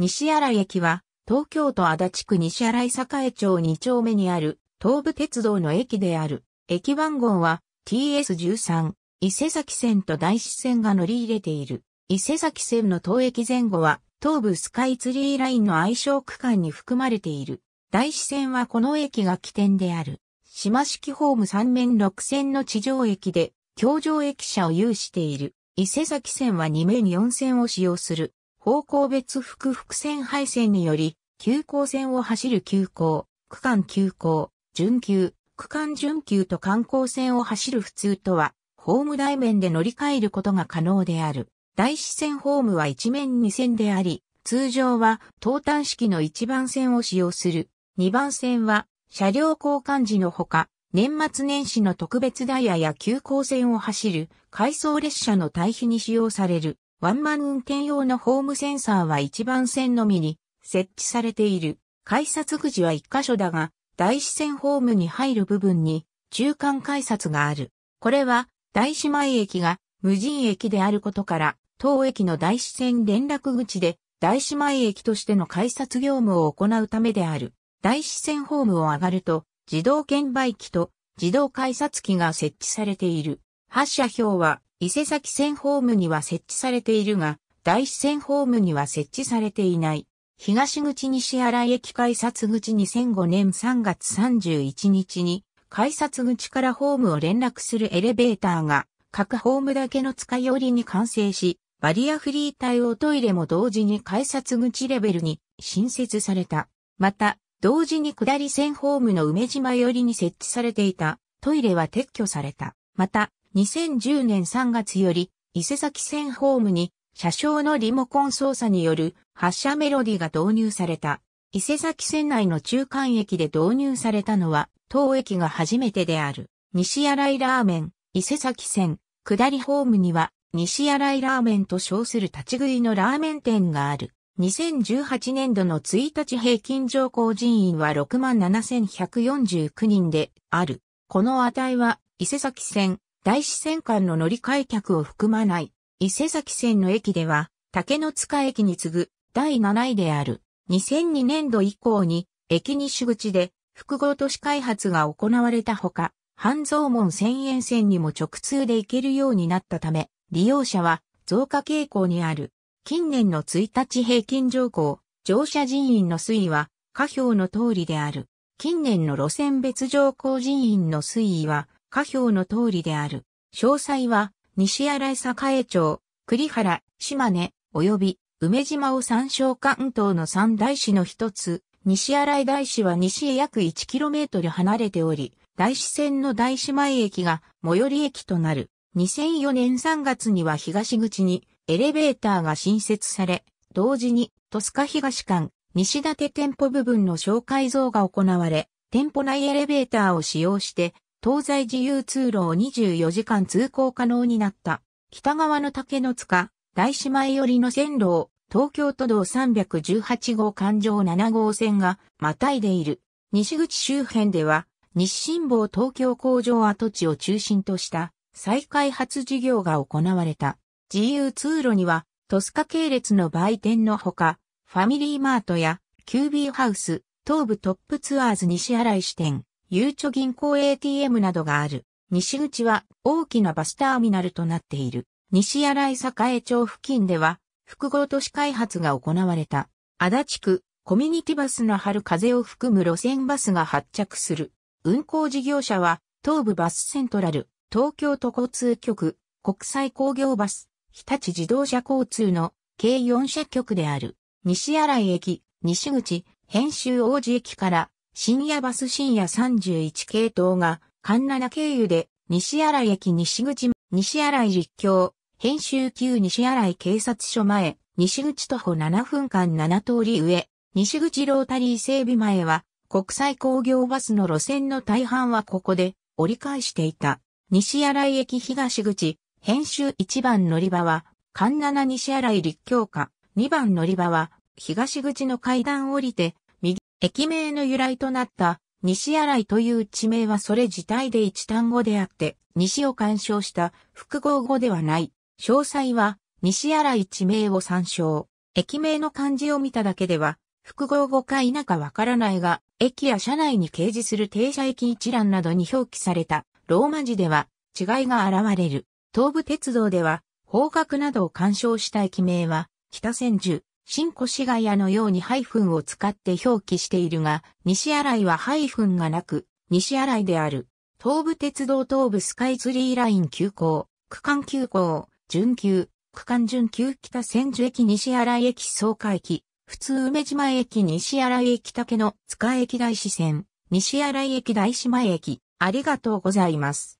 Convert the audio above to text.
西新井駅は、東京都足立区西新井栄町2丁目にある、東武鉄道の駅である。駅番号は TS13、伊勢崎線と大志線が乗り入れている。伊勢崎線の当駅前後は、東武スカイツリーラインの愛称区間に含まれている。大志線はこの駅が起点である。島式ホーム3面6線の地上駅で、橋上駅舎を有している。伊勢崎線は2面4線を使用する。方向別複複線配線により、急行線を走る急行、区間急行、準急、区間準急と観光線を走る普通とは、ホーム台面で乗り換えることが可能である。大視線ホームは一面2線であり、通常は東端式の1番線を使用する。2番線は車両交換時のほか、年末年始の特別ダイヤや急行線を走る回送列車の対比に使用される。ワンマン運転用のホームセンサーは1番線のみに設置されている。改札口は1箇所だが、大支線ホームに入る部分に中間改札がある。これは大師前駅が無人駅であることから、当駅の大支線連絡口で大師前駅としての改札業務を行うためである。大支線ホームを上がると、自動券売機と自動改札機が設置されている。発車表は伊勢崎線ホームには設置されているが、大師線ホームには設置されていない。東口西新井駅改札口2005年3月31日に、改札口からホームを連絡するエレベーターが、各ホームだけの使い寄りに完成し、バリアフリー対応トイレも同時に改札口レベルに新設された。また、同時に下り線ホームの梅島寄りに設置されていたトイレは撤去された。また、2010年3月より、伊勢崎線ホームに、車掌のリモコン操作による発車メロディが導入された。伊勢崎線内の中間駅で導入されたのは、当駅が初めてである。西新井ラーメン、伊勢崎線、下りホームには、西新井ラーメンと称する立ち食いのラーメン店がある。2018年度の1日平均乗降人員は67,149人である。この値は、伊勢崎線、大四川間の乗り換え客を含まない、伊勢崎線の駅では、竹の塚駅に次ぐ第7位である。2002年度以降に、駅西口で複合都市開発が行われたほか、半蔵門千円線にも直通で行けるようになったため、利用者は増加傾向にある。近年の1日平均乗降、乗車人員の推移は、下表の通りである。近年の路線別乗降人員の推移は、下表の通りである。詳細は、西新井栄町、栗原、島根、及び梅島を参照関東の三大市の一つ、西新井大市は西へ約 1km 離れており、大市線の大市前駅が最寄り駅となる。2004年3月には東口にエレベーターが新設され、同時に戸塚東間、西立店舗部分の紹介像が行われ、店舗内エレベーターを使用して東西自由通路を24時間通行可能になった。北側の竹の塚、大島へ寄りの線路を東京都道318号環状7号線がまたいでいる。西口周辺では日新坊東京工場跡地を中心とした再開発事業が行われた。自由通路にはトスカ系列の売店のほか、ファミリーマートやキュービーハウス、東部トップツアーズ西新井支店、ゆうちょ銀行 ATM などがある。西口は大きなバスターミナルとなっている。西新井栄町付近では複合都市開発が行われた。足立区コミュニティバスの春風を含む路線バスが発着する。運行事業者は東部バスセントラル、東京都交通局、国際工業バス、日立自動車交通の計4社局である。西新井駅、西口、編集王子駅から深夜バス深夜31系統が、関7経由で、西新井駅西口、西新井実況、編集旧西新井警察署前、西口徒歩7分間7通り上、西口ロータリー整備前は、国際工業バスの路線の大半はここで折り返していた。西新井駅東口、編集1番乗り場は、環7西新井立教下、2番乗り場は、東口の階段降りて、駅名の由来となった西新井という地名はそれ自体で一単語であって、西を干渉した複合語ではない。詳細は西新井地名を参照。駅名の漢字を見ただけでは、複合語か否かわからないが、駅や車内に掲示する停車駅一覧などに表記されたローマ字では違いが現れる。東武鉄道では、方角などを干渉した駅名は、北千住、新越谷のようにハイフンを使って表記しているが、西新井はハイフンがなく、西新井である。東武鉄道東武スカイツリーライン急行、区間急行、準急、区間準急北千住駅西新井駅総会駅、普通梅島駅西新井駅竹の塚駅大師線、西新井駅大島駅、ありがとうございます。